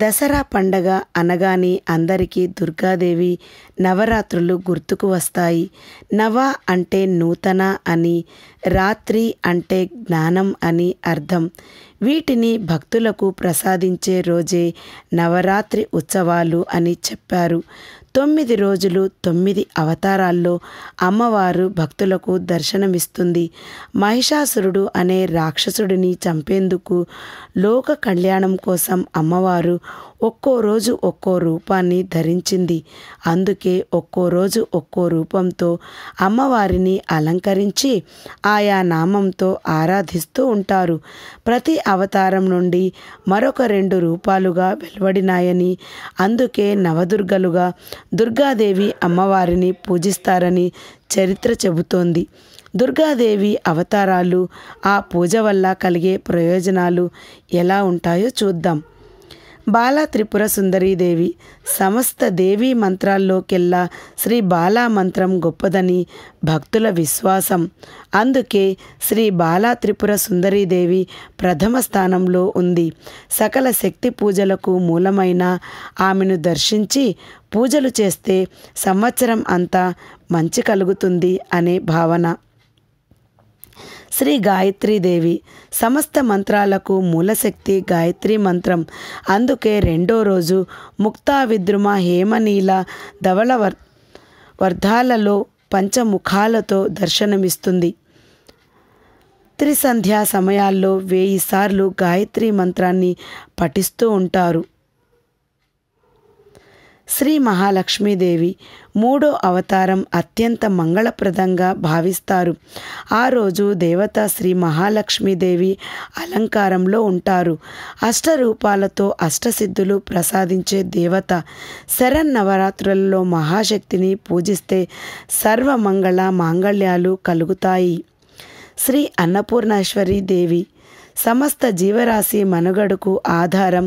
దసరా పండగ అనగానే అందరికీ దుర్గాదేవి నవరాత్రులు గుర్తుకు వస్తాయి నవ అంటే నూతన అని రాత్రి అంటే జ్ఞానం అని అర్థం వీటిని భక్తులకు ప్రసాదించే రోజే నవరాత్రి ఉత్సవాలు అని చెప్పారు తొమ్మిది రోజులు తొమ్మిది అవతారాల్లో అమ్మవారు భక్తులకు దర్శనమిస్తుంది మహిషాసురుడు అనే రాక్షసుడిని చంపేందుకు లోక కళ్యాణం కోసం అమ్మవారు ఒక్కో రోజు ఒక్కో రూపాన్ని ధరించింది అందుకే ఒక్కో రోజు ఒక్కో రూపంతో అమ్మవారిని అలంకరించి ఆయా నామంతో ఆరాధిస్తూ ఉంటారు ప్రతి అవతారం నుండి మరొక రెండు రూపాలుగా వెలువడినాయని అందుకే నవదుర్గలుగా దుర్గాదేవి అమ్మవారిని పూజిస్తారని చరిత్ర చెబుతోంది దుర్గాదేవి అవతారాలు ఆ పూజ వల్ల కలిగే ప్రయోజనాలు ఎలా ఉంటాయో చూద్దాం బాలా త్రిపుర సుందరీదేవి సమస్త దేవీ మంత్రాల్లోకెల్లా శ్రీ బాలా మంత్రం గొప్పదని భక్తుల విశ్వాసం అందుకే శ్రీ బాలా త్రిపుర సుందరీదేవి ప్రథమ స్థానంలో ఉంది సకల శక్తి పూజలకు మూలమైన ఆమెను దర్శించి పూజలు చేస్తే సంవత్సరం అంతా మంచి కలుగుతుంది అనే భావన శ్రీ గాయత్రీదేవి సమస్త మంత్రాలకు మూలశక్తి గాయత్రి మంత్రం అందుకే రెండో రోజు ముక్తా విద్రుమ హేమనీల ధవళ వర్ వర్ధాలలో పంచముఖాలతో దర్శనమిస్తుంది త్రిసంధ్యా సమయాల్లో వేయిసార్లు గాయత్రి మంత్రాన్ని పఠిస్తూ ఉంటారు శ్రీ మహాలక్ష్మీదేవి మూడో అవతారం అత్యంత మంగళప్రదంగా భావిస్తారు ఆ రోజు దేవత శ్రీ మహాలక్ష్మీదేవి అలంకారంలో ఉంటారు అష్టరూపాలతో అష్టసిద్ధులు ప్రసాదించే దేవత శరన్నవరాత్రులలో మహాశక్తిని పూజిస్తే సర్వమంగళ మాంగళ్యాలు కలుగుతాయి శ్రీ అన్నపూర్ణేశ్వరి దేవి సమస్త జీవరాశి మనుగడకు ఆధారం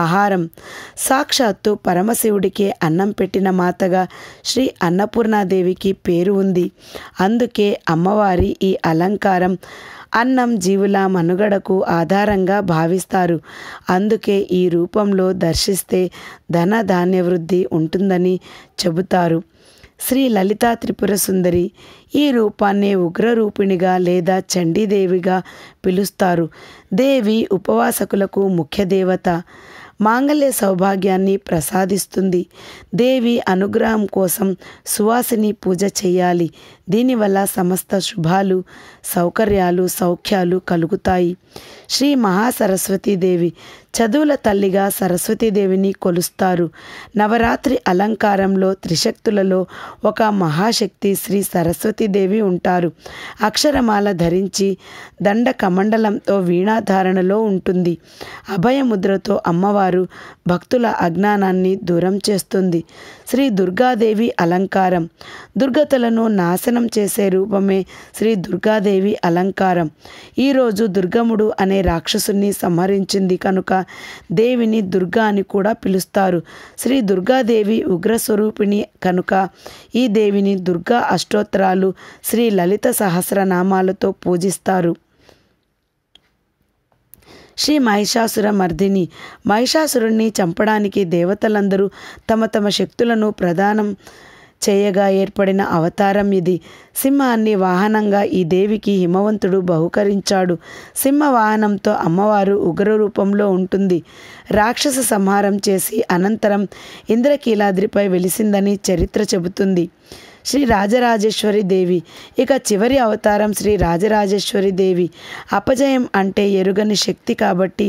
ఆహారం సాక్షాత్తు పరమశివుడికే అన్నం పెట్టిన మాతగా శ్రీ అన్నపూర్ణాదేవికి పేరు ఉంది అందుకే అమ్మవారి ఈ అలంకారం అన్నం జీవుల మనుగడకు ఆధారంగా భావిస్తారు అందుకే ఈ రూపంలో దర్శిస్తే ధన ధాన్య వృద్ధి ఉంటుందని చెబుతారు శ్రీ లలితా త్రిపుర సుందరి ఈ రూపాన్ని ఉగ్రరూపిణిగా లేదా చండీదేవిగా పిలుస్తారు దేవి ఉపవాసకులకు ముఖ్య దేవత మాంగళ్య సౌభాగ్యాన్ని ప్రసాదిస్తుంది దేవి అనుగ్రహం కోసం సువాసిని పూజ చేయాలి దీనివల్ల సమస్త శుభాలు సౌకర్యాలు సౌఖ్యాలు కలుగుతాయి శ్రీ మహాసరస్వతీదేవి చదువుల తల్లిగా సరస్వతీదేవిని కొలుస్తారు నవరాత్రి అలంకారంలో త్రిశక్తులలో ఒక మహాశక్తి శ్రీ సరస్వతీదేవి ఉంటారు అక్షరమాల ధరించి దండ కమండలంతో వీణాధారణలో ఉంటుంది అభయముద్రతో అమ్మవారు వారు భక్తుల అజ్ఞానాన్ని దూరం చేస్తుంది శ్రీ దుర్గాదేవి అలంకారం దుర్గతలను నాశనం చేసే రూపమే శ్రీ దుర్గాదేవి అలంకారం ఈరోజు దుర్గముడు అనే రాక్షసుని సంహరించింది కనుక దేవిని దుర్గా అని కూడా పిలుస్తారు శ్రీ దుర్గాదేవి ఉగ్రస్వరూపిణి కనుక ఈ దేవిని దుర్గా అష్టోత్తరాలు శ్రీ లలిత సహస్రనామాలతో పూజిస్తారు శ్రీ మహిషాసుర మర్దిని మహిషాసురుణ్ణి చంపడానికి దేవతలందరూ తమ తమ శక్తులను ప్రధానం చేయగా ఏర్పడిన అవతారం ఇది సింహాన్ని వాహనంగా ఈ దేవికి హిమవంతుడు బహుకరించాడు సింహ వాహనంతో అమ్మవారు ఉగ్ర రూపంలో ఉంటుంది రాక్షస సంహారం చేసి అనంతరం ఇంద్రకీలాద్రిపై వెలిసిందని చరిత్ర చెబుతుంది శ్రీ రాజరాజేశ్వరి దేవి ఇక చివరి అవతారం శ్రీ రాజరాజేశ్వరి దేవి అపజయం అంటే ఎరుగని శక్తి కాబట్టి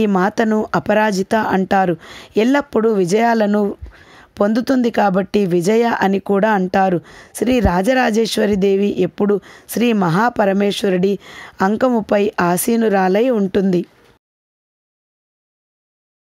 ఈ మాతను అపరాజిత అంటారు ఎల్లప్పుడూ విజయాలను పొందుతుంది కాబట్టి విజయ అని కూడా అంటారు శ్రీ రాజరాజేశ్వరి దేవి ఎప్పుడు శ్రీ మహాపరమేశ్వరుడి అంకముపై ఆసీనురాలై ఉంటుంది